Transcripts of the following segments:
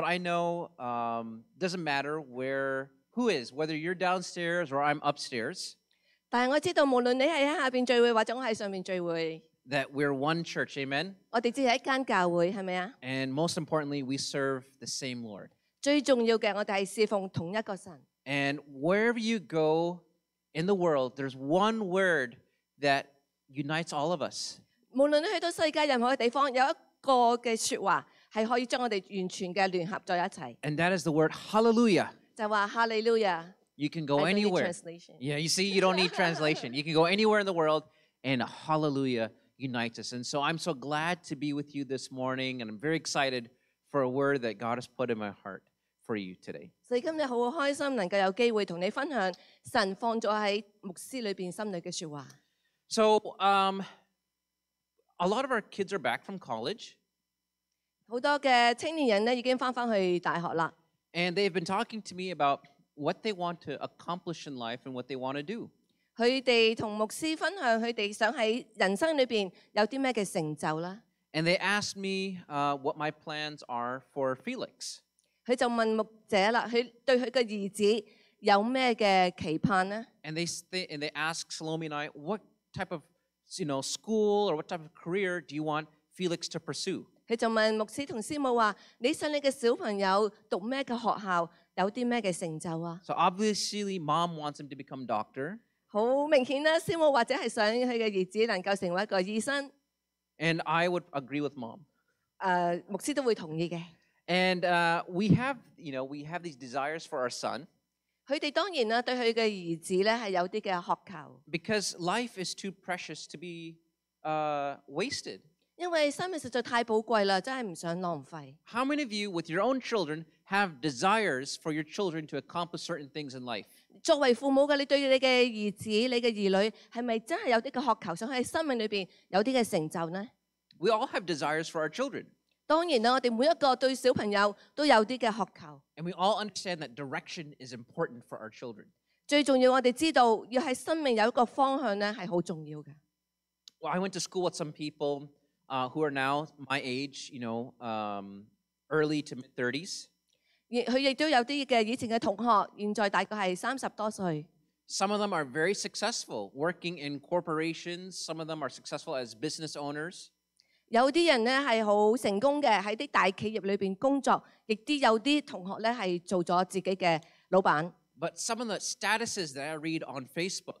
But I know um, doesn't matter where who is, whether you're downstairs or I'm upstairs. That we we're one church, amen. And most importantly, we serve the same Lord. And wherever you go in the world, there's one word that unites all of us. And that is the word hallelujah. You can go anywhere. translation. Yeah, you see, you don't need translation. You can go anywhere in the world, and hallelujah unites us. And so I'm so glad to be with you this morning, and I'm very excited for a word that God has put in my heart for you today. So um, a lot of our kids are back from college. And they they've been talking to me about what they want to accomplish in life and what they want to do. 佢哋同牧師分享佢哋想喺人生裏邊有啲咩嘅成就啦。And they asked me uh, what my plans are for Felix. 佢就問牧者啦，佢對佢嘅兒子有咩嘅期盼呢？And they, they and they asked Salome and I, what type of you know school or what type of career do you want Felix to pursue? 佢就問牧師同師母話：你信你嘅小朋友讀咩嘅學校，有啲咩嘅成就啊？So obviously, mom wants him to become doctor. 好明顯啦，師母或者係想佢嘅兒子能夠成為一個醫生。And I would agree with mom. 誒，牧師都會同意嘅。And uh, we have, you know, we have these desires for our son. 佢哋當然啦，對佢嘅兒子咧係有啲嘅渴求。Because life is too precious to be uh, wasted. How many of you, with your own children, have desires for your children to accomplish certain things in life? 作為父母嘅，你對你嘅兒子、你嘅兒女，係咪真係有啲嘅渴求，想喺生命裏邊有啲嘅成就呢？We all have desires for our children. 當然啦，我哋每一個對小朋友都有啲嘅渴求。And we all understand that direction is important for our children. 最重要，我哋知道要喺生命有一個方向咧，係好重要嘅。Well, I went to school with some people uh, who are now my age, you know, um, early to mid 30s. Some of them are very successful working in corporations. Some of them are successful as business owners. 有啲人咧係好成功嘅，喺啲大企業裏邊工作，亦啲有啲同學咧係做咗自己嘅老闆。But some of the statuses that I read on Facebook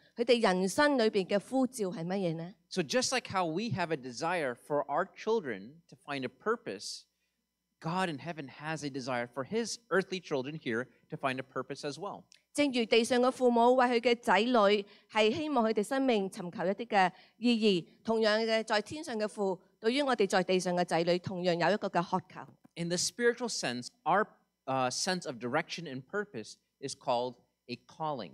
So just like how we have a desire for our children to find a purpose, God in heaven has a desire for his earthly children here to find a purpose as well. In the spiritual sense, our uh, sense of direction and purpose is called a calling.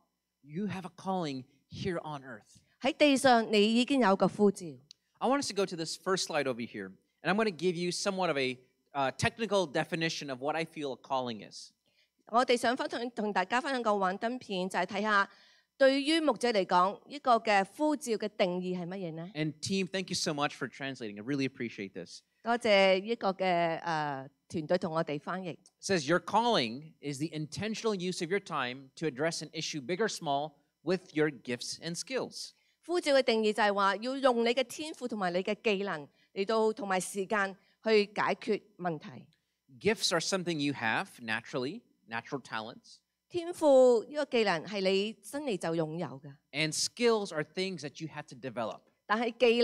you have a calling here on earth. I want us to go to this first slide over here, and I'm going to give you somewhat of a uh, technical definition of what I feel a calling is. n d team, thank you so much for translating. I really appreciate this. 多謝呢個嘅誒。團隊同我哋翻譯。says your calling is the intentional use of your time to address an issue big or small with your gifts and skills. 呼召嘅定義就係話要用你嘅天賦同埋你嘅技能嚟到同埋時間去解決問題。Gifts are something you have naturally, natural talents. and skills are things that you have to develop. See,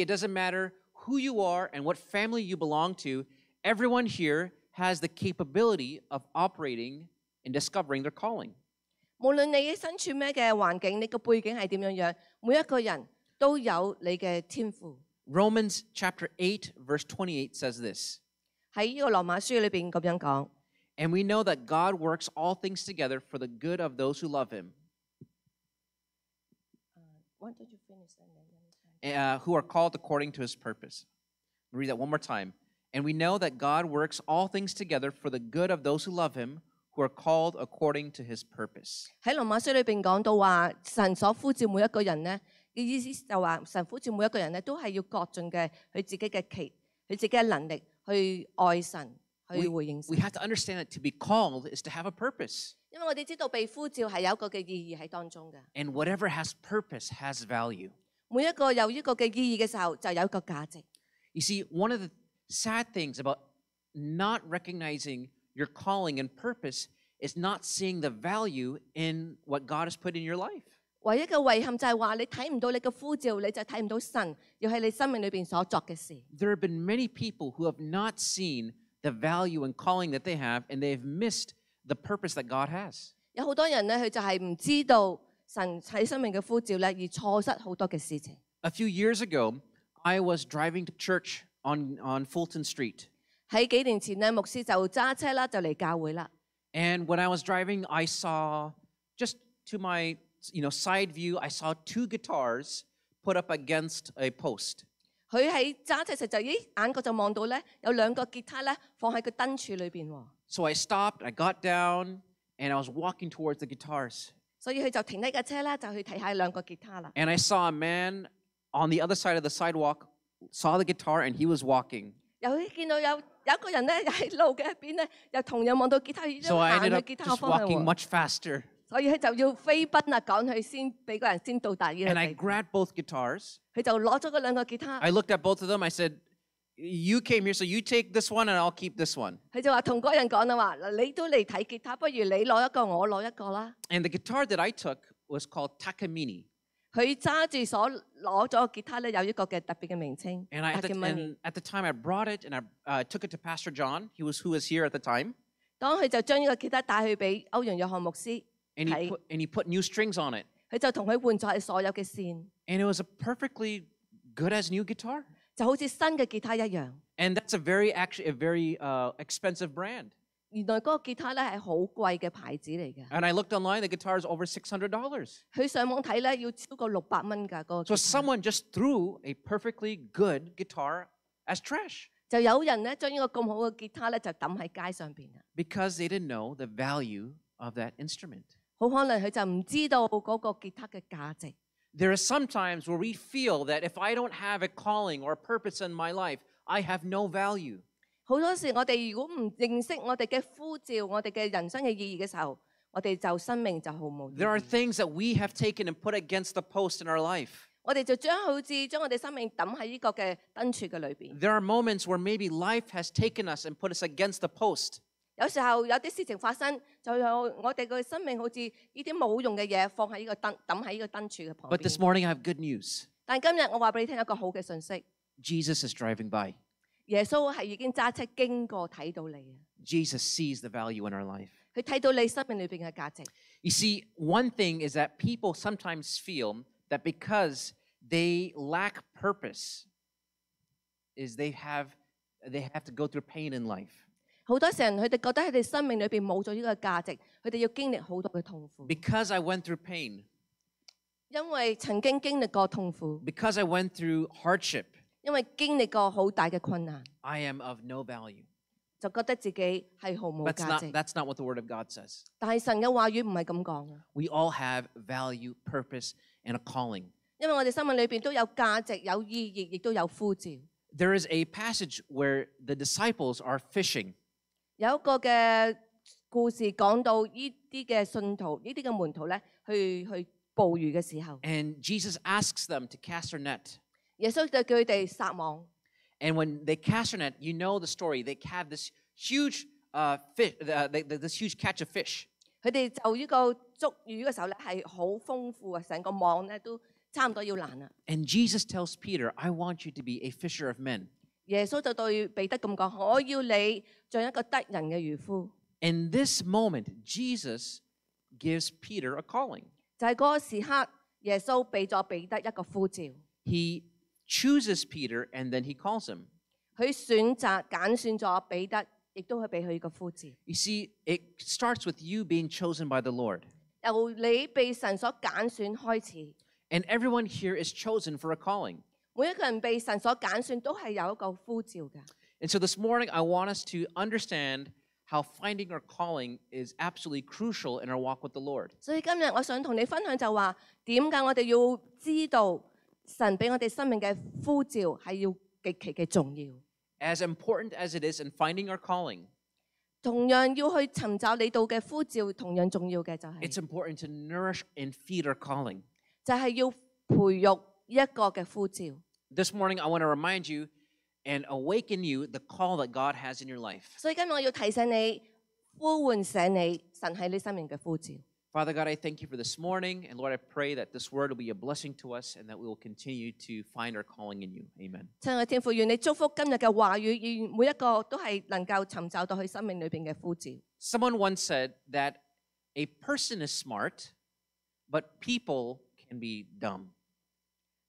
it doesn't matter who you are and what family you belong to, everyone here has the capability of operating and discovering their calling. 無論你身處咩嘅環境，你個背景係點樣樣，每一個人都有你嘅天賦。Romans chapter 8 verse 28 says this. And we know that God works all things together for the good of those who love him. Uh, why don't you finish that? uh, who are called according to his purpose. Read that one more time. And we know that God works all things together for the good of those who love him, who are called according to his purpose. 喺羅馬書裏邊講到話，神所呼召每一個人咧嘅意思就話，神呼召每一個人咧都係要各盡嘅佢自己嘅其佢自己嘅能力去愛神，去回應神 We。have to understand that to be called is to have a purpose. 因為我哋知道被呼召係有一個嘅意義喺當中嘅，And whatever has purpose has value. You see, one of the sad things about not recognizing your calling and purpose is not seeing the value in what God has put in your life. There have been many people who have not seen the value and calling that they have, and they have missed the purpose that God has. 有好多人咧，佢就係唔知道。a few years ago, I was driving to church on, on Fulton Street. when I was driving, I saw just to my you know side view, I saw two guitars put up against a post. 佢喺揸車時就咦眼角就望到咧有兩個吉他咧放喺個燈柱裏邊喎。So I stopped, I got down, and I was walking towards the guitars. 所以佢就停低架車啦，就去睇下兩個吉他啦。And I saw a man on the other side of the sidewalk saw the guitar and he was walking. 又見到有有一個人咧，又喺路嘅一邊咧，又同樣望到吉他，一路 I grabbed both guitars. 佢就攞咗嗰兩個吉他，I looked at both of them. I said, you came here, so you take this one and I'll keep this one. And the guitar that I took was called Takamine. 佢揸住所攞咗個吉他咧，有一個嘅特別嘅名稱。And I at the, and at the time I brought it and I uh, took it to Pastor John. He was who was here at the time. he put and he put new strings on it. And it was a perfectly good as new guitar. 就好似新嘅吉他一樣。And that's a very actually a very uh, expensive brand. 原來嗰個吉他咧係好貴嘅牌子嚟嘅。And I looked online, the guitar is over six hundred dollars. 佢上網睇咧，要超過六百蚊㗎嗰個。So someone just threw a perfectly good guitar as trash. 就有人咧將呢個咁好嘅吉他咧就抌喺街上邊啦。Because they didn't know the value of that instrument. 好可能佢就唔知道嗰個吉他嘅價值。there are some times where we feel that if I don't have a calling or a purpose in my life, I have no value. There are things that we have taken and put against the post in our life. There are moments where maybe life has taken us and put us against the post. 有時候有啲事情發生，就有我哋嘅生命好似呢啲冇用嘅嘢放喺呢個燈，抌喺呢個燈柱嘅旁邊。But this morning I have good news. Jesus is driving by. sees the value in our life. see, one thing is that people sometimes feel that because they lack purpose, is they have they have to go through pain in life. 好多時人佢哋覺得佢哋生命裏邊冇咗呢個價值，佢哋要經歷好多嘅痛苦。Because I went through pain, I went through hardship, am of no value. 就覺得自己係毫無 not, what the Word of God says. all have value, purpose, and a calling. a passage where the disciples are fishing, 有一個嘅故事講到呢啲嘅信徒，呢啲嘅門徒咧，去去捕魚嘅時候，And Jesus asks them to cast their net. when they cast their net, you know the story. They have this huge uh, fish, uh, they, they- this huge catch of fish. 佢哋就呢個捉魚嘅時候咧，係好豐富啊！成個網咧都差唔多要爛啦。And Jesus tells Peter, I want you to be a fisher of men. In this moment, Jesus gives Peter a calling. He chooses Peter and then he calls him. 佢選擇揀選咗彼得，亦都係俾佢個呼召。You see, it starts with you being chosen by the Lord. 由你被神所揀選開始。And everyone here is chosen for a calling. And so this morning, I want us to understand how finding our calling is absolutely crucial in our walk with the Lord. 所以今日我想同你分享就話，點解我哋要知道神俾我哋生命嘅呼召係要極其嘅重要。As important as it is in finding our calling, it's important to nourish and feed our calling. This morning I want to remind you and awaken you the call that God has in your life. Father God, I thank you for this morning, and Lord, I pray that this word will be a blessing to us, and that we will continue to find our calling in you. Amen. Someone once said that a person is smart, but people can be dumb.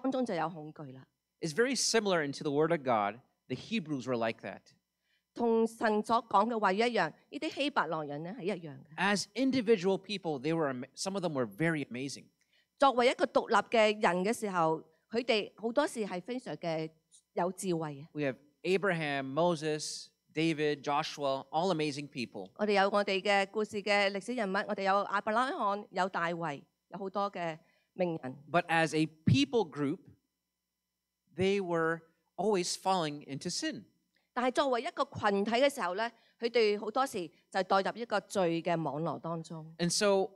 當中就有恐懼啦。It's very similar into the Word of God. The Hebrews were like that. 同神所講嘅話語一樣，呢啲希伯來人咧係一樣嘅。As individual people, they were some of them were very amazing. 作為一個獨立嘅人嘅時候，佢哋好多時係非常嘅有智慧嘅。We have Abraham, Moses, David, Joshua, all amazing people. 我哋有我哋嘅故事嘅歷史人物，我哋有亞伯拉罕，有大衛，有好多嘅。名人。But as a people group, they were always falling into sin. 但係作為一個群體嘅時候咧，佢哋好多時就係代入一個罪嘅網絡當中。And so,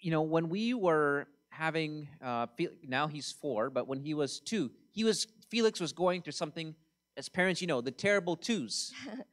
you know, when we were having uh, now he's four, but when he was two, he was Felix was going through something. As parents, you know the terrible twos.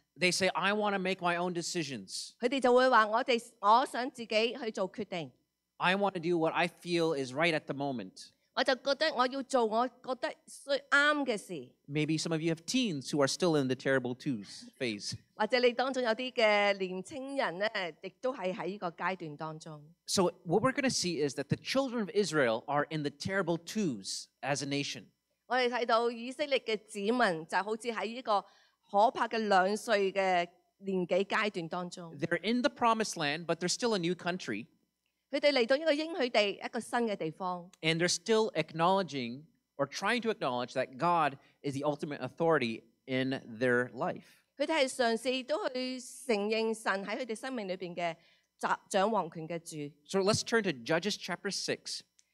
They say I want to make my own decisions. I want to do what I feel is right at the moment. Maybe some of you have teens who are still in the terrible twos phase. So what we're going to see is that the children of Israel are in the terrible twos as a nation. 我哋睇到以色列嘅子民就好似喺呢個 they are in the promised land, but they're still a new country, 佢哋嚟到一個應許地，一個新嘅地方，and they're still acknowledging or trying to acknowledge that God is the ultimate authority in their life. 佢哋係嘗試都去承認神喺佢哋生命裏邊嘅掌掌王權嘅主。So let's turn to Judges chapter 6,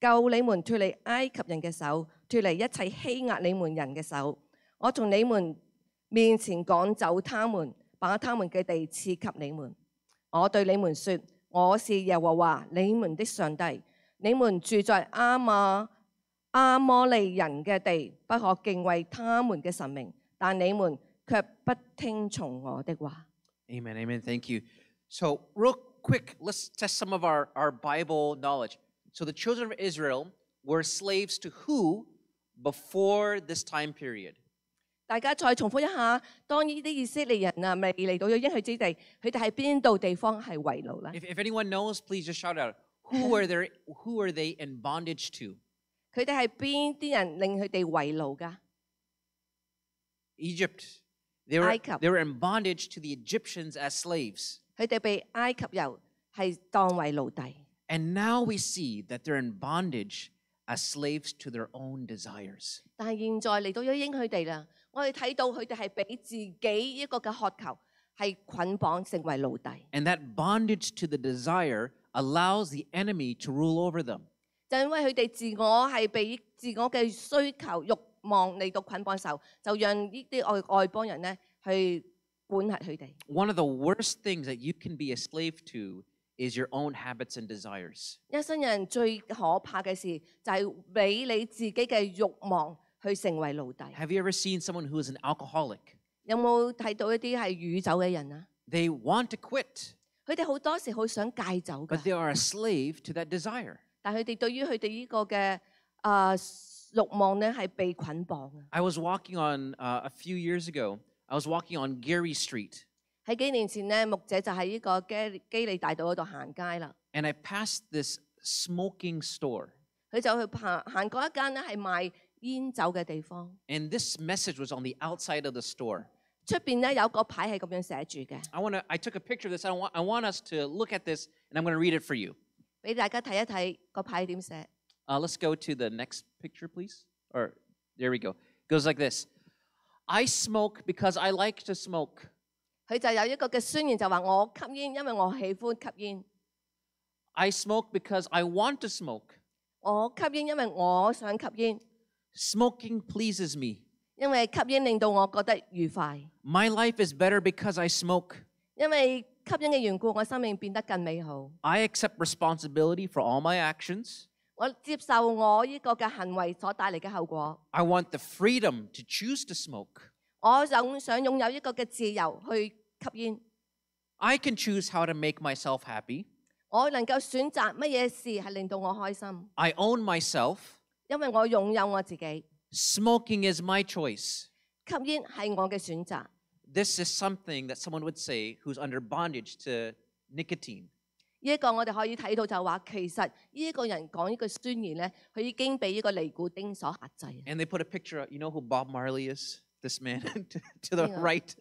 救你们脱离埃及人嘅手，脱离一切欺压你们人嘅手。我从你们面前赶走他们，把他们嘅地赐给你们。我对你们说，我是耶和华你们的上帝。你们住在阿玛阿摩利人嘅地，不可敬畏他们嘅神明，但你们却不听从我的话。Amen, amen. Thank you. So, real quick, let's test some of our our Bible knowledge. So the children of Israel were slaves to who before this time period? 大家再重複一下，當呢啲以色列人啊未嚟到咗應許之地，佢哋喺邊度地方係為奴咧？If, if anyone knows, please just shout out. Who were they? Who they in bondage to? 佢哋係邊啲人令佢哋為奴噶？Egypt. They were, they were in bondage to the Egyptians as slaves. 佢哋被埃及人係當為奴隸。and now we see that they're in bondage as slaves to their own desires. And that bondage to the desire allows the enemy to rule over them. One of the worst things that you can be a slave to is your own habits and desires. desires。一生人最可怕嘅事就係俾你自己嘅慾望去成為奴隸。Have you ever seen someone who is an alcoholic? want to quit，佢哋好多時好想戒酒，but they are a slave to that desire. 但佢哋对于佢哋呢个嘅啊欲望咧系被捆绑。I was walking on、uh, a few years ago. I was walking on Gary Street. 喺幾年前咧，牧者就喺呢個基基利大道嗰度行街啦。And I passed this smoking store. 佢就去行行過一間咧係賣煙酒嘅地方。And this message was on the outside of the store. want to. I took a picture of this. I want. I want us to look at this, and I'm going to read it for you. let let's go to the next picture, please. Or there we go. It goes like this. I smoke because I like to smoke. "I smoke because I want to smoke. 我吸煙，因為我想吸煙。Smoking pleases me. life is better because I smoke. I accept responsibility for all my actions. I want the freedom to choose to smoke. 我就想擁有一個嘅自由去吸煙。I can choose how to make myself happy. 我能夠選擇乜嘢事係令到我開心。I own myself. 因為我擁有我自己。Smoking is my choice. 吸煙係我嘅選擇。This is something that someone would say who's under bondage to nicotine. 呢一個我哋可以睇到就話，其實呢個人講呢句宣言咧，佢已經俾呢個尼古丁所壓制。And they put a picture. You know who Bob Marley is? this man to the right.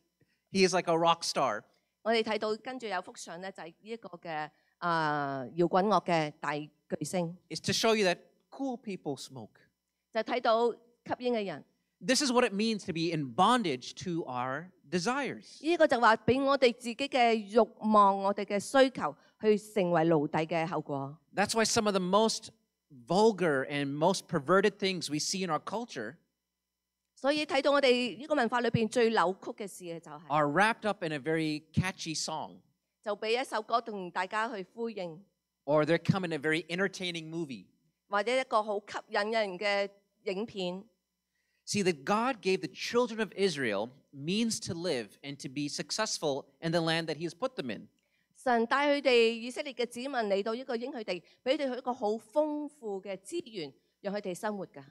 He is like a rock star. 我哋睇到跟住有幅相咧，就係呢一個嘅啊搖滾樂嘅大巨星，It's to show you that cool people smoke. 就睇到吸煙嘅人。This is what it means to be in bondage to our desires. 呢、個就話俾我哋自己嘅慾望、我哋嘅需求去成為奴隸嘅後果。That's why some of the most vulgar and most perverted things we see in our culture 所以睇到我哋呢個文化裏邊最扭曲嘅事嘅就係 are wrapped up in a very catchy song, Or they come in a very entertaining movie. See that God gave the children of Israel means to live and to be successful in the land that He has put them in.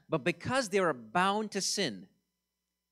But because they are bound to sin,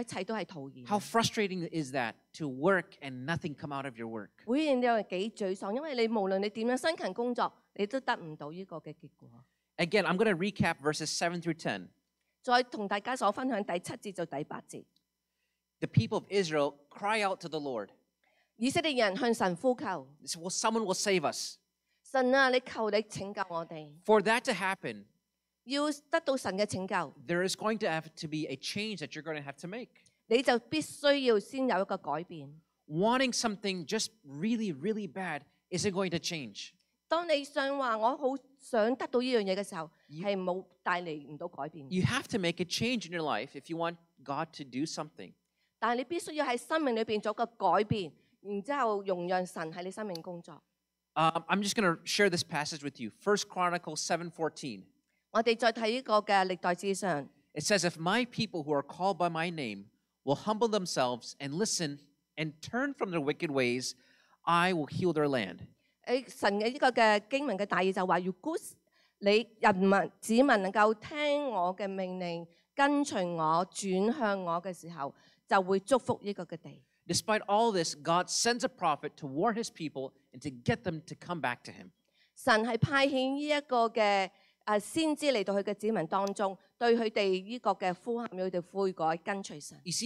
一切都係徒然。How frustrating is that to work and nothing come out of your Again, i I'm going to recap verses seven through ten. The people of Israel cry out to the Lord. 以色列人向神呼求。Well, someone will save us. For that to happen. 要得到神嘅拯救，there is going to have to be a change that you're going to have to make. Wanting something just really, really bad isn't going to change. have to make a change in your life if you want God to do something. i I'm just going to share this passage with you. First Chronicles 7:14. It says, If my people who are called by my name will humble themselves and listen and turn from their wicked ways, I will heal their land. Despite all this, God sends a prophet to warn His people and to get them to come back to Him. You see,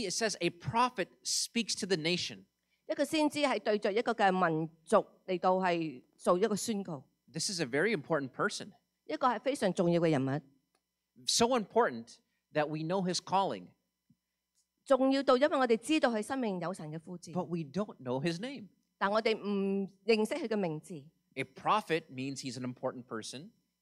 it says a prophet speaks to the nation. 一個先知係對著一個嘅民族嚟到係做一個宣告。This is a very important person. 一個係非常重要嘅人物。So important that we know his calling. 重要到因為我哋知道佢生命有神嘅呼召。But we don't know his name. 但我哋唔認識佢嘅名字。A prophet means he's an important person.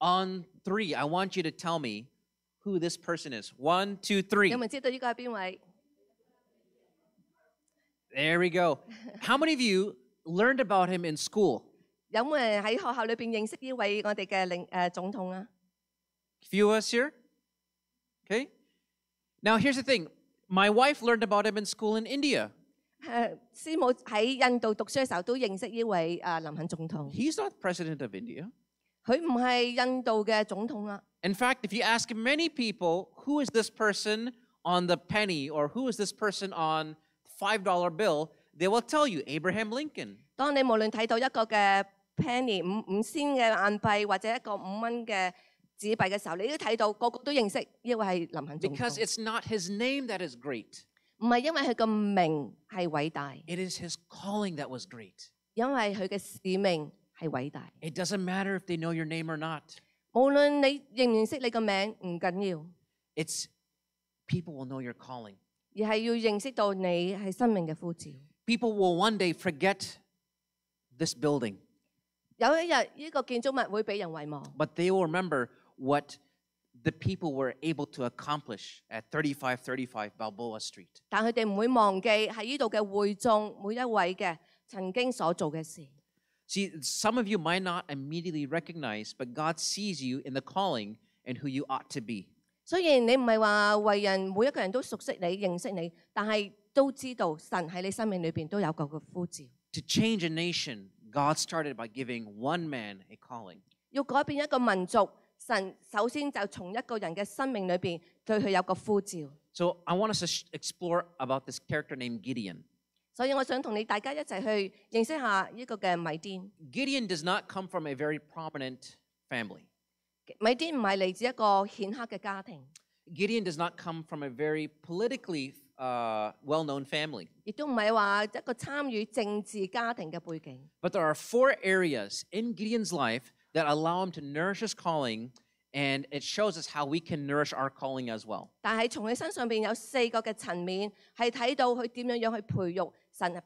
on three, I want you to tell me who this person is. One, two, three. There we go. How many of you learned about him in school? of us here. Okay. Now here's the thing. My wife learned about him in school in India. He's not president of India. In fact, if you ask many people, who is this person on the penny or who is this person on $5 bill, they will tell you Abraham Lincoln. 當你無論睇到一個嘅 penny it's not his name that is great. his calling that was great. 係偉大。It doesn't matter if they know your name or not. people will know your calling. will one day forget this building, they will remember what the people were able to accomplish at 3535 Balboa Street. See, some of you might not immediately recognize, but God sees you in the calling and who you ought to be. To change a nation, God started by giving one man a calling. 要改變一個民族，神首先就從一個人嘅生命裏邊對佢有個呼召。So I want us to explore about this character named Gideon. Gideon does not come from a very prominent family. Gideon does not come from a very politically uh, well-known family. But there are four areas in Gideon's life that allow him to nourish his calling and it shows us how we can nourish our calling as well. So I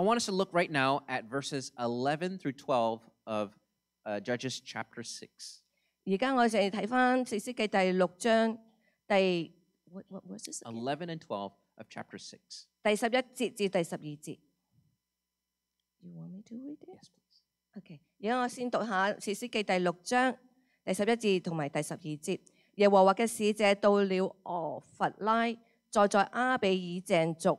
want us to look right now at verses 11 through 12 of uh, Judges chapter 6. what what was 11 and 12 of chapter 6. 第十一節至第十二節。You want me to read it? Yes, please. Okay，而家我先讀下《士師記》第六章第十一節同埋第十二節。耶和華嘅使者到了俄弗拉，再在阿比以鄭族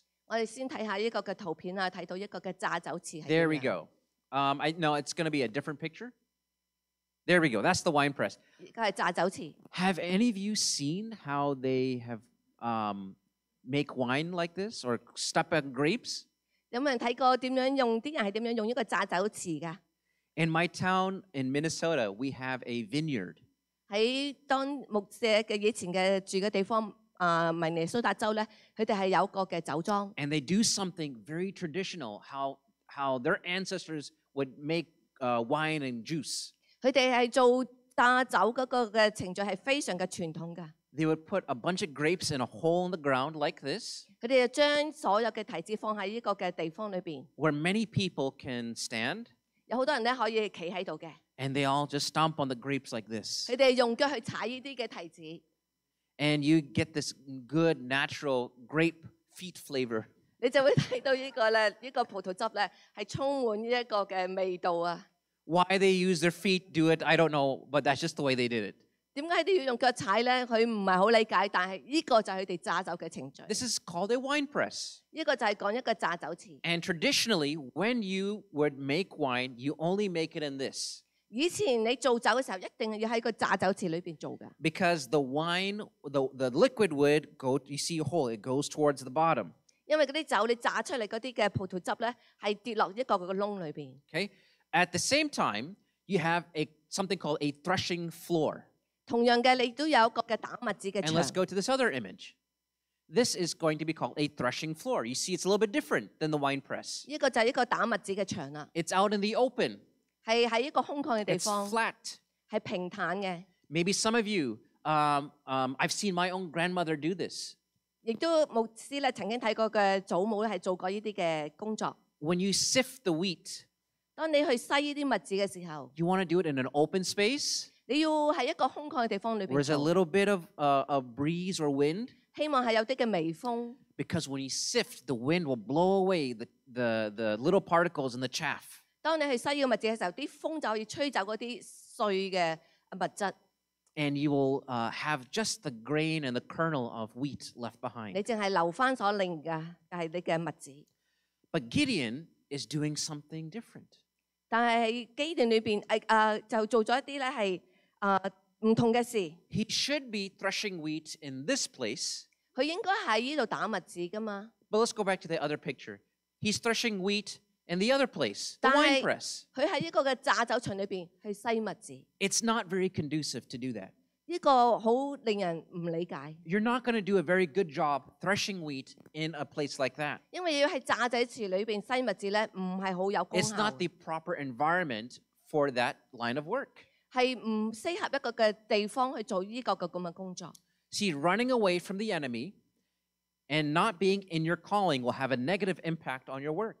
There we go. Um, I know it's going to be a different picture. There we go. That's the wine press. Have any of you seen how they have um, make wine like this or step on grapes? 有冇人睇過點樣用啲人係點樣用一個炸酒池㗎？In my town in Minnesota, we have a vineyard. 喺當牧者嘅以前嘅住嘅地方，and they do something very traditional. How how their ancestors would make uh, wine and juice. They would put a bunch of grapes in a hole in the ground like this. Where many people can stand. and they all just stomp on the grapes like this and you get this good natural grape feet flavor. Why they use their feet do it, I don't know, but that's just the way they did it. This is called a wine press. And traditionally, when you would make wine, you only make it in this. Because the wine, the the liquid would go, you see a hole, it goes towards the bottom. 因為嗰啲酒你榨出嚟嗰啲嘅葡萄汁咧，係跌落一個個窿裏邊。Okay, at the same time, you have a something called a threshing floor. 同樣嘅，你都有一個嘅打麥子嘅 And 場 let to this other image. This is going to be called a threshing floor. You see, it's a little bit different than the wine press. 呢個就係一個打麥子嘅場啦。It's out in the open. 係喺一個空曠嘅地 It's some of you, um, um, I've seen my own grandmother do this. When you sift the wheat, you want to do it in an open space there's a little bit of uh, a breeze or wind, Because when you sift, the wind will blow away the, the, the little particles and the chaff. And you will uh, have just the grain and the kernel of wheat left behind. But Gideon is doing something different. He should be threshing wheat in this place. But let let's go back to the other picture. He's threshing wheat and the other place, the wine 係 press. it's not very conducive to do that. you are not going to do a very good job threshing wheat in a place like that. It's not the proper environment for that line of work. See, running away from the enemy and not being in your calling will have a negative impact on your work.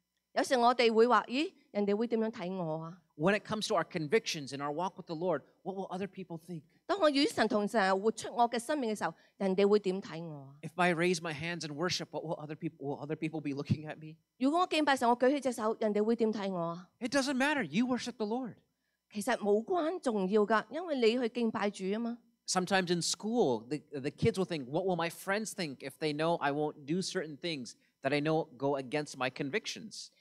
When it comes to our convictions and our walk with the Lord, what will other people think? 當我與神同神活出我嘅生命嘅時候，人哋會點睇我啊？If I raise my hands and worship, what will other people will other people be looking at me? 如果我敬拜神，我舉起隻手，人哋會點睇我啊？It doesn't matter. You worship the Lord. 其實冇關重要㗎，因為你去敬拜主啊嘛。Sometimes in school, the, the kids will think, what will my friends think if they know I won't do certain things that I know go against my convictions?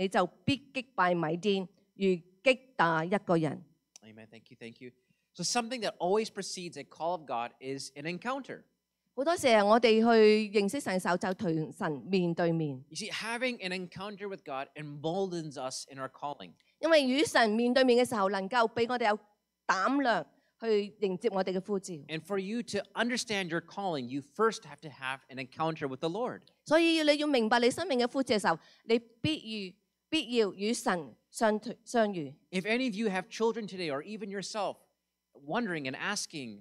Amen. Thank you. Thank you. So something that always precedes a call of God is an encounter. You see, having an encounter with God emboldens us in our calling. And for you to understand your calling, you first have to have an encounter with the Lord. 所以你要明白你生命嘅呼召嘅時候，你必 if any of you have children today, or even yourself, wondering and asking,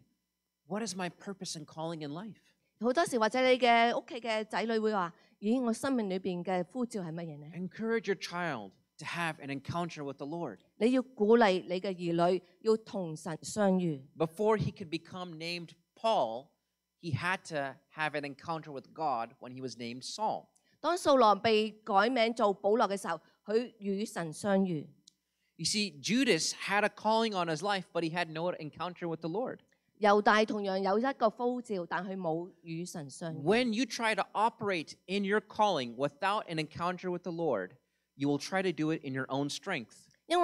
what is my purpose and calling in life?" life？好多時或者你嘅屋企嘅仔女會話：咦，我生命裏邊嘅呼召係乜嘢呢？Encourage your child to have an encounter with the Lord. 你要鼓勵你嘅兒女要同神相遇。Before he could become named Paul, he had to have an encounter with God when he was named Saul. 佢與神相遇。You see, Judas had a calling on his life, but he had no encounter with the Lord. When you try to operate in your calling without an encounter with the Lord, you will try to do it in your own strength. You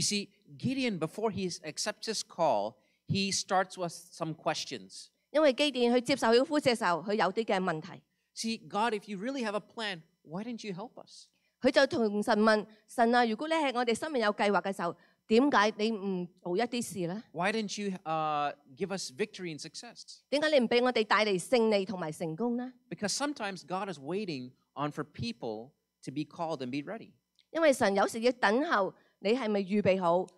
see, Gideon, before he accepts his call, he starts with some questions. 因為基甸去接受佢呼召嘅時候，佢有啲嘅問題。See, God, if you really have a plan, why didn't you help us? 佢就同神問：神啊，如果你係我哋生命有計劃嘅時候，點解你唔做一啲事咧？Why didn't you uh, give us victory and success? 點解你唔俾我哋帶嚟勝利同埋成功呢？Because sometimes God is waiting on for people to be called and be ready. 因為神有時要等候你係咪預備好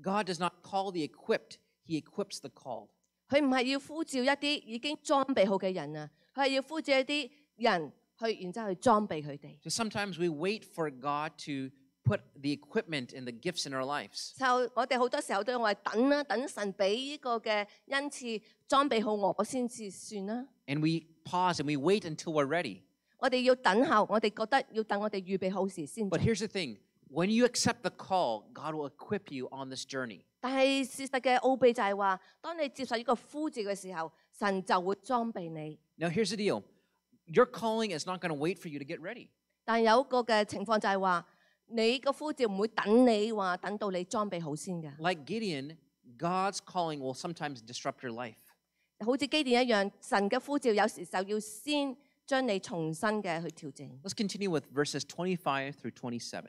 ？God does not call the equipped; He equips the called. 佢唔係要呼召一啲已經裝備好嘅人啊，佢係要呼召一啲人去，然之後去裝備佢哋。So sometimes we wait for God to put the equipment and the gifts in our lives. we pause and we wait until we're ready. 我哋要等候，我哋覺得要等我哋預備好時先。But here's the thing. When you accept the call, God will equip you on this journey. Now, here's the deal. Your calling is not going to wait for you to get ready. Like Gideon, God's calling will sometimes disrupt your life. 好似基甸一樣，神嘅呼召有時就要先將你重新嘅去調整。Let's continue with verses 25 through 27.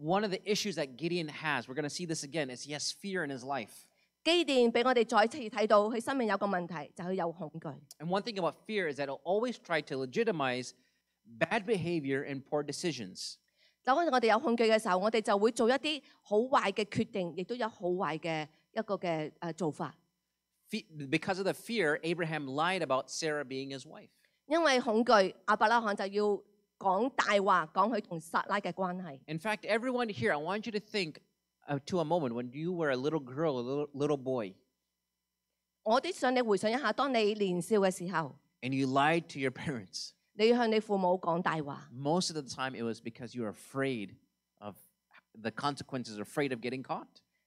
one of the issues that Gideon has, we're going to see this again, is he has fear in his life. And one thing about fear is that it'll always try to legitimize bad behavior and poor decisions. Because of the fear, Abraham lied about Sarah being his wife. 因為恐懼，阿伯拉罕就要 in fact, everyone here, I want you to think uh, to a moment when you were a little girl, a little, little boy, 我啲想你回想一下，當你年少嘅時候，and you lied to your parents. 你向你父母講大話，Most of the time, it was because you were afraid of the consequences, afraid of getting caught.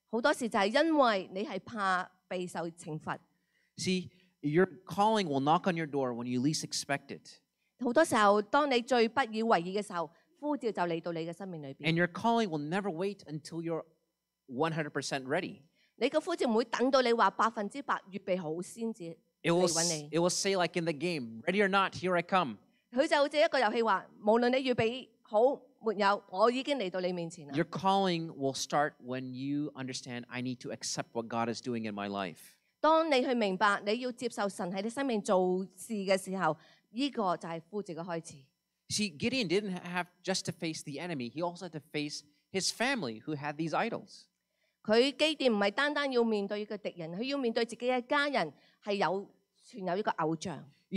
好多時就係因為你係怕備受懲罰。See, your calling will knock on your door when you least expect it. And your calling will never wait until you're 100% ready. It will, say like in the game, ready or not, here I come. 佢就好似一個遊戲話，無論你預備好沒有，我已經嚟到你面前啦。Your calling will start when you understand I need to accept what God is doing in my life see, Gideon didn't have just to face the enemy, he also had to face his family who had these idols. You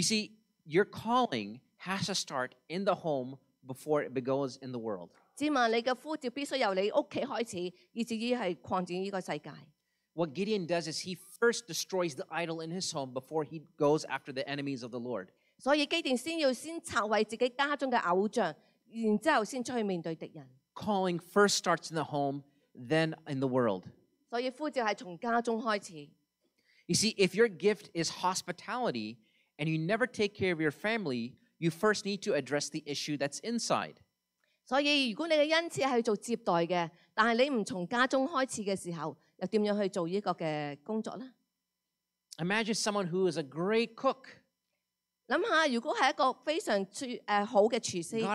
see, your calling has to start in the home before it goes in the world. 知嘛，你嘅呼召必須由你屋企開始，以至於係擴展呢個世界。What Gideon does is he first destroys the idol in his home before he goes after the enemies of the Lord. 所以基甸先要先拆毀自己家中嘅偶像，然之後先出去面對敵人。Calling first starts in the home, then in the world. 所以呼召係從家中開始。You see, if your gift is hospitality and you never take care of your family, you first need to address the issue that's inside. 所以如果你嘅恩賜係做接待嘅，但係你唔從家中開始嘅時候，又點樣去做呢個嘅工作呢？Imagine someone who is a great cook. God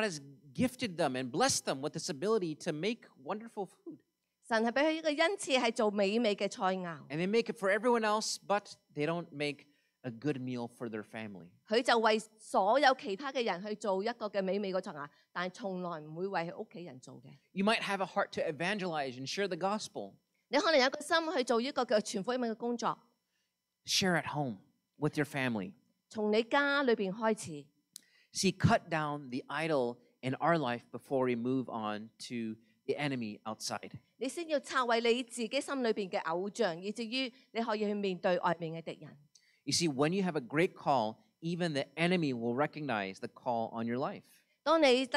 has gifted them and blessed them with this ability to make wonderful food. they make it for everyone else, but they don't make a good meal for their family. might have a heart to evangelize and share the gospel. at home with your family. 從你家裏邊開始。See, cut down the idol in our life before we move on to the enemy outside. You see, when you have a great call, even the enemy will recognize the call on your life. Now, I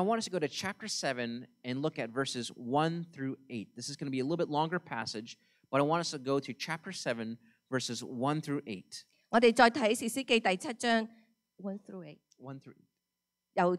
want us to go to chapter seven and look at verses one through eight. This is going to be a little bit longer passage. But I want us to go to chapter 7, verses 1 through 8. 我哋再睇《士師記》第七章 one through eight，1 through 8.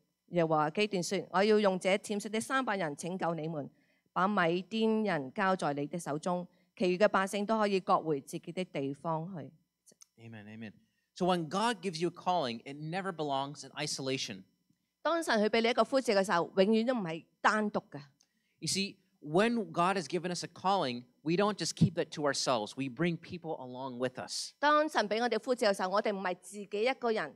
耶和華基斷說：我要用這淺説的三百人拯救你們，把米甸人交在你的手中，其餘嘅百姓都可以各回自己的地方去。Amen, amen. So when God gives you a calling, it never belongs in isolation. 當神佢俾你一個呼召嘅時候，永遠都唔係單獨嘅。You see, when God has given us a calling, we don't just keep it to ourselves. We bring people along with us. 当神俾我哋呼召嘅时候，我哋唔系自己一个人。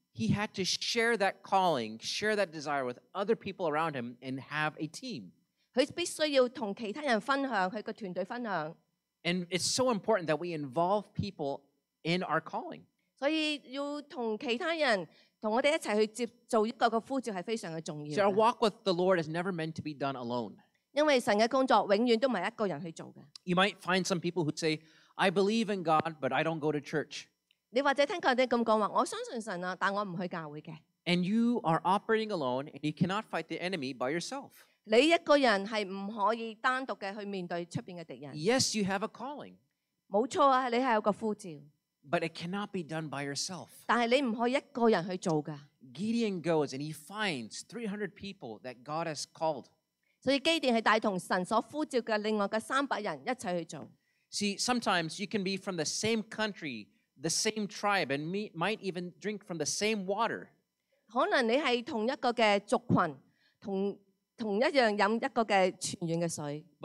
he had to share that calling, share that desire with other people around him and have a team. And it's so important that we involve people in our calling. So our walk with the Lord is never meant to be done alone. You might find some people who say, I believe in God, but I don't go to church. And you are operating alone, and you cannot fight the enemy by yourself. 你一個人係唔可以單獨嘅去面對出邊嘅敵人。Yes, you have a calling. 冇錯啊，你係有個呼召。But it cannot be done by yourself. 但係你唔可以一個人去做㗎。Gideon goes and he finds 300 people that God has called. 所以基甸係帶同神所呼召嘅另外嘅三百人一齊去做。See, sometimes you can be from the same country the same tribe and might even drink from the same water. But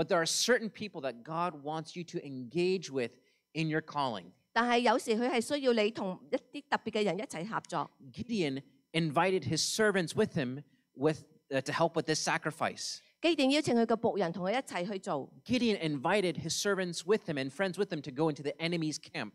there are certain people that God wants you to engage with in your calling. Gideon invited his servants with him with uh, to help with this sacrifice. Gideon invited his servants with him and friends with him to go into the enemy's camp.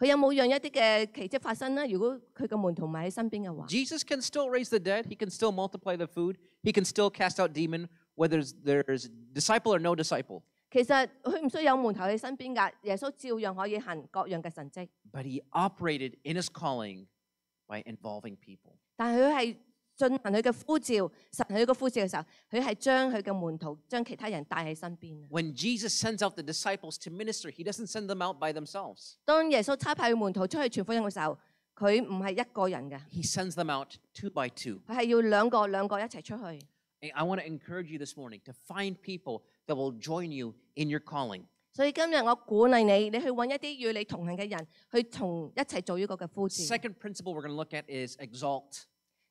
Jesus can still raise the dead. He can still multiply the food. He can still cast out demon, whether there's disciple or no disciple. 其實佢唔需要有門徒喺身邊㗎，耶穌照樣可以行各樣嘅神蹟。But he operated in his calling by involving people. 但係佢係 when Jesus sends out the disciples to minister, he doesn't send them out by themselves. 當耶穌差派佢門徒出去傳福音嘅時候，佢唔係一個人嘅。He sends them out two by two. 佢係要兩個兩個一齊出去。I want to encourage you this morning to find people that will join you in your calling. 所以今日我鼓勵你，你去揾一啲與你同行嘅人，去同一齊做呢個嘅呼召。Second principle we're going to look at is exalt.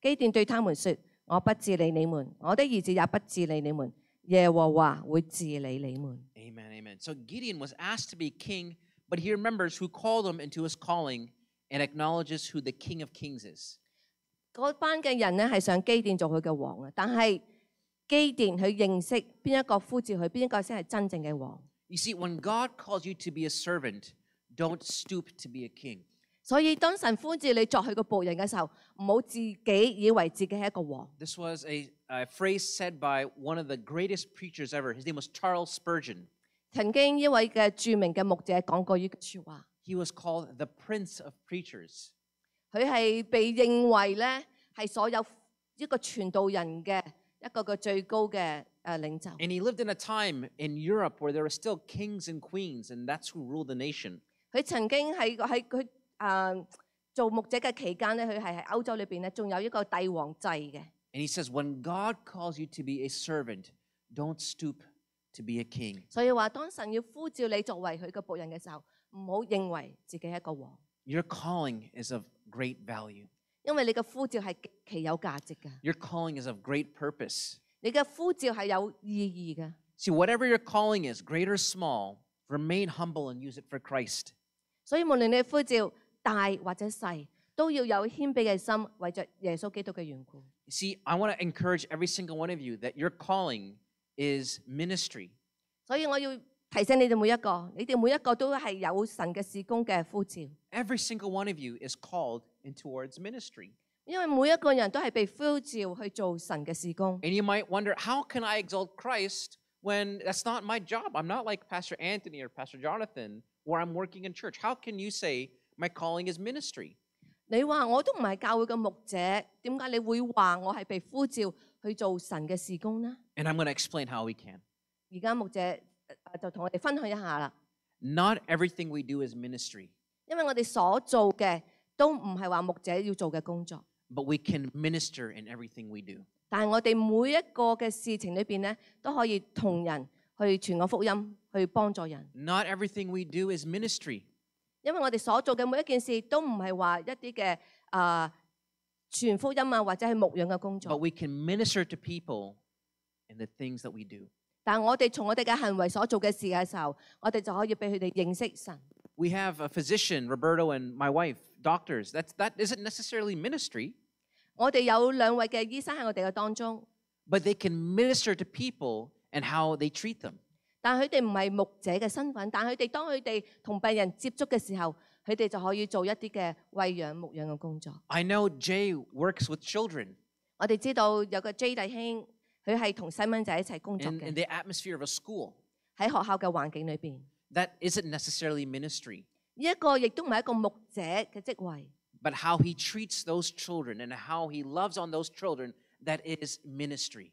基甸對他們說：我不治理你們，我的兒子也不治理你們，耶和華會治理你們。Amen, amen. So Gideon was asked to be king, but he remembers who called him into his calling and acknowledges who the King of Kings is. You see, when God calls you to be a servant, don't stoop to be a king. This was a, a phrase said by one of the greatest preachers ever. His name was Charles Spurgeon. 曾經呢位嘅著名嘅牧者講過呢句説話。He was called the Prince of Preachers. 佢係被認為咧係所有一個傳道人嘅一個嘅最高嘅誒領袖。And he lived in a time in Europe where there were still kings and queens, and that's who ruled the nation. And he says, when God calls you to be a servant, don't stoop to be a king. 所以話，當神要呼召你作為佢嘅僕人嘅時候，唔好認為自己係一個王，Your calling is of great value. 因為你嘅呼召係極其有價值㗎。Your calling is of great purpose. 你嘅呼召係有意義嘅。See, whatever your calling is, great or small, remain humble and use it for Christ. 所以無論你嘅呼召大或者細，都要有謙卑嘅心，為着耶穌基督嘅緣故。See, I want to encourage every single one of you that your calling is ministry. 所以我要提醒你哋每一個，你哋每一個都係有神嘅事工嘅呼召，Every single one of you is called in towards ministry. 因為每一個人都係被呼召去做神嘅事工。And you might wonder, how can I exalt Christ when that's not my job? I'm not like Pastor Anthony or Pastor Jonathan where I'm working in church. How can you say my calling is ministry. 你話我都唔係教會嘅牧者，點解你會話我係被呼召去做神嘅事工呢？And I'm going to explain how we can. Not everything we do is ministry, 因為我哋所做嘅都唔係話牧者要做嘅工作，but we can minister in everything we do. Not everything we do is ministry, 因為我哋所做嘅每一件事都唔係話一啲嘅啊傳福音啊，或者係牧養嘅工 But can minister to people in the things that we do. have a physician, Roberto and my wife, doctors. That's, that isn't necessarily ministry, But they can minister to people and how they treat them. 但係佢哋唔係牧者嘅身份，但係佢哋當佢哋同病人接觸嘅時候，佢哋就可以做一啲嘅餵養牧養嘅工作。I know Jay works with children. 我哋知道有個 J 弟兄，佢係同細蚊仔一齊工作 in, in 嘅，the atmosphere of a school. 喺學校嘅環境裏邊。That isn't necessarily ministry, 呢一個亦都唔係一個牧者嘅職位，but how he treats those children and how he loves on those children, that is ministry.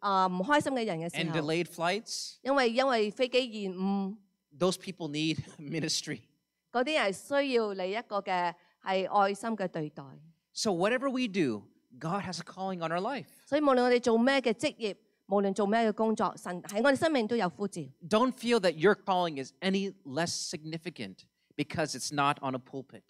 啊唔開心嘅人嘅時 and 候，delayed flights, Those people need ministry. 嗰啲人需要你一個嘅係愛心嘅對待。So, whatever we do, God has a calling on our life. 所以無論我哋做咩嘅職業，無論做咩嘅工作，神喺我哋生命都有呼召。Don't feel that your calling is any less significant because it's not on a pulpit.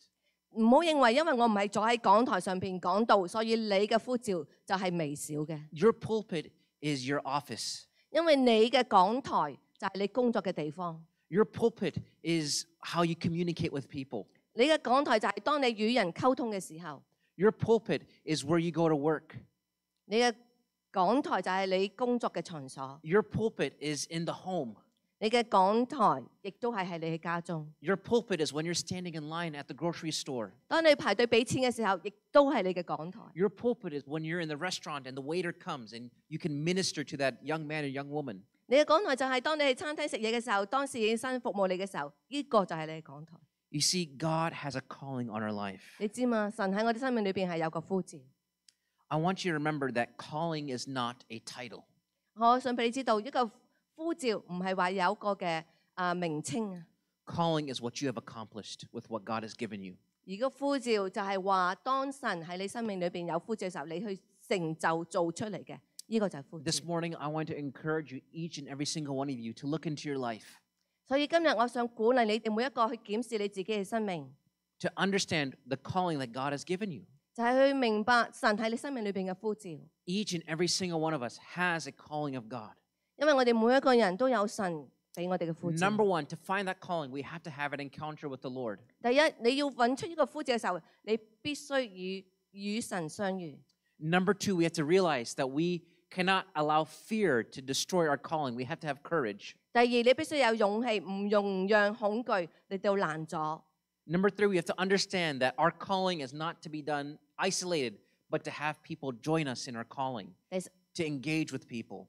pulpit is your office. your pulpit is how you communicate with people. Your pulpit is where you go to work. Your pulpit is in the home. Your pulpit is when you're standing in line at the grocery store. Your pulpit is when you're in the restaurant and the waiter comes and you can minister to that young man or young woman. You see, God has a calling on our life. I want you to remember that calling is not a title. 呼召唔係話有個嘅啊名稱啊。Calling is what you have accomplished with what God has given you。而個呼召就係話，當神喺你生命裏邊有呼召嘅時候，你去成就做出嚟嘅，呢個就係呼召。This morning I want to encourage you, each and every single one of you, to look into your life. 所以今日我想鼓励你哋每一个去检视你自己嘅生命。To understand the calling that God has given Each and every single one of us has a calling of God。Number one, to find that calling, we have to have an encounter with the Lord. Number two, we have to realize that we cannot allow fear to destroy our calling. We have to have courage. Number three, we have to understand that our calling is not to be done isolated, but to have people join us in our calling, to engage with people.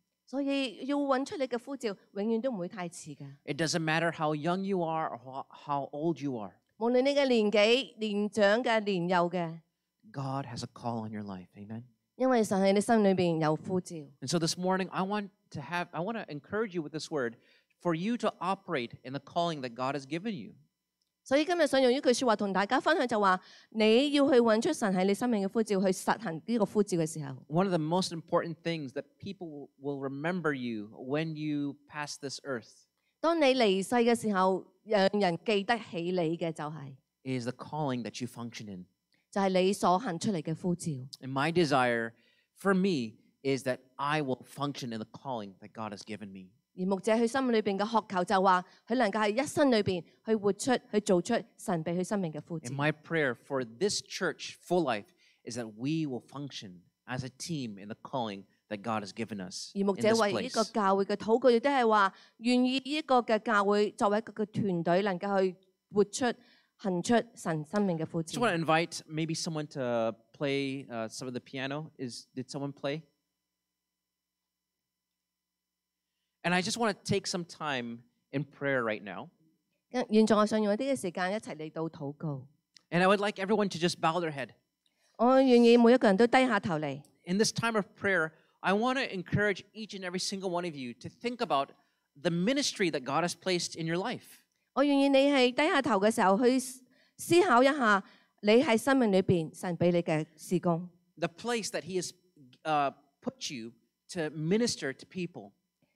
It does doesn't matter how young you are or how old you are. has a call on your life. Amen. so this morning, I want to have, I want to encourage you with this word for you to operate in the calling that God has given you. 所以今日想用呢句説話同大家分享就話，你要去揾出神喺你生命嘅呼召，去實行呢個呼召嘅時候。One of the most important things that people will remember you when you pass this earth 當你離世嘅時候，讓人記得起你嘅就係、is the calling that you function in. 就係你所行出嚟嘅呼召。And my desire for me is that I will function in the calling that God has given me. 而牧者佢心裏邊嘅渴求就話，佢能夠喺一生裏邊去活出、去做出神俾佢生命嘅呼召。And my prayer for this church, Full Life, is that we will function as a team in the calling that God has given us. 而牧者為呢個教會嘅禱告亦都係話，願意呢個嘅教會作為一個嘅團隊，能夠去活出、行出神生命嘅呼召。Just want to invite maybe someone to play uh, some of the piano. Is did someone play? And I just want to take some time in prayer right now. And I would like everyone to just bow their head. In this time of prayer, I want to encourage each and every single one of you to think about the ministry that God has placed in your life. The place that He has uh, put you to minister to people.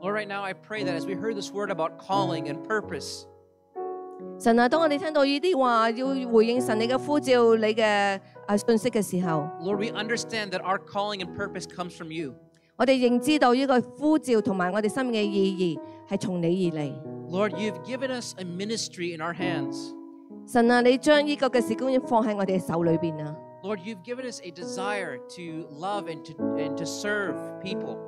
Lord, right now I pray that as we heard this word about calling and purpose，神啊，當我哋聽到呢啲話，要回應神你嘅呼召、你嘅啊信息嘅時候，Lord, we understand that our calling and purpose comes from you. you you've given us a ministry in our hands. you you've given us a desire to love and to, and to serve people.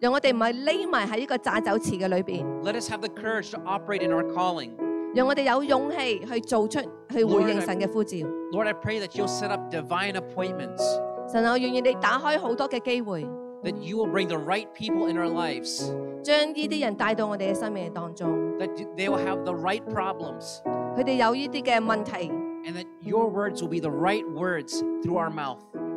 Let us have the courage to operate in our calling. 讓我哋有勇氣去做出去回應神嘅呼召。Lord, I pray that you'll set up divine appointments. 神啊，我願意你打開好多嘅機會。That you will bring the right people in our lives. 將呢啲人帶到我哋嘅生命當中。That they will have the right problems. that your words will be the right words through our mouth.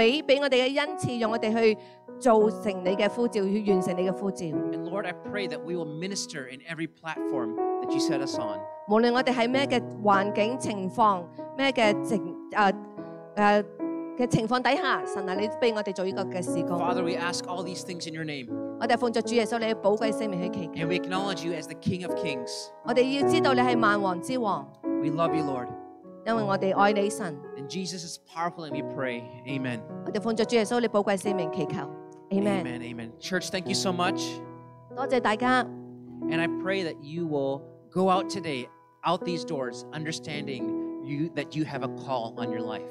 And Lord, I pray that we will minister in every platform that you set us on. we ask all these things in your name. And we acknowledge you as the King of Kings. We love you, Lord. And Jesus' is powerful and we pray. Amen. 我哋奉着主耶穌你寶貴聖名祈求。Amen. Amen. Amen. Church, thank you so much. 多謝大家。And I pray that you will go out today, out these doors, understanding you that you have a call on your life.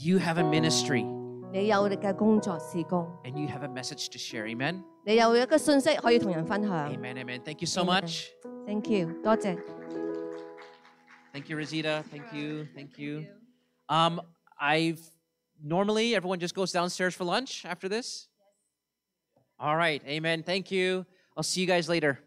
you have a ministry. 你有你嘅工作事工。And you have a message to share. Amen. 你有一個信息可以同人分享。Amen. Amen. Thank you so much. Thank Thank you, Rosita. Thank you. Thank you. Um, I've normally everyone just goes downstairs for lunch after this. All right. Amen. Thank you. I'll see you guys later.